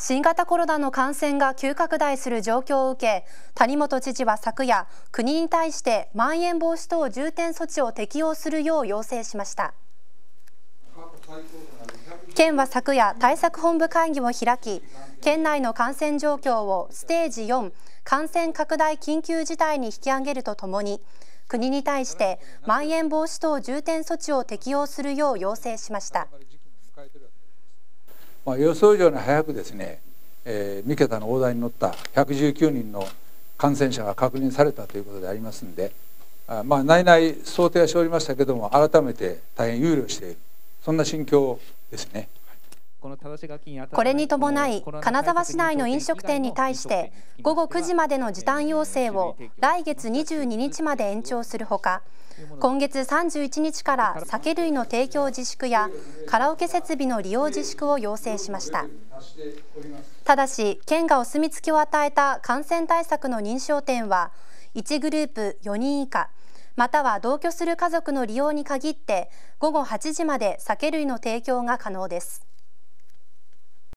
新型コロナの感染が急拡大する状況を受け谷本知事は昨夜国に対してまん延防止等重点措置を適用するよう要請しました県は昨夜対策本部会議を開き県内の感染状況をステージ4感染拡大緊急事態に引き上げるとともに国に対してまん延防止等重点措置を適用するよう要請しました。まあ、予想以上に早くですね、えー、三桁の大台に乗った119人の感染者が確認されたということでありますんで、あまあ、内々想定はしておりましたけども改めて大変憂慮しているそんな心境ですね。これに伴い金沢市内の飲食店に対して午後9時までの時短要請を来月22日まで延長するほか今月31日から酒類の提供自粛やカラオケ設備の利用自粛を要請しましたただし県がお墨付きを与えた感染対策の認証店は1グループ4人以下または同居する家族の利用に限って午後8時まで酒類の提供が可能です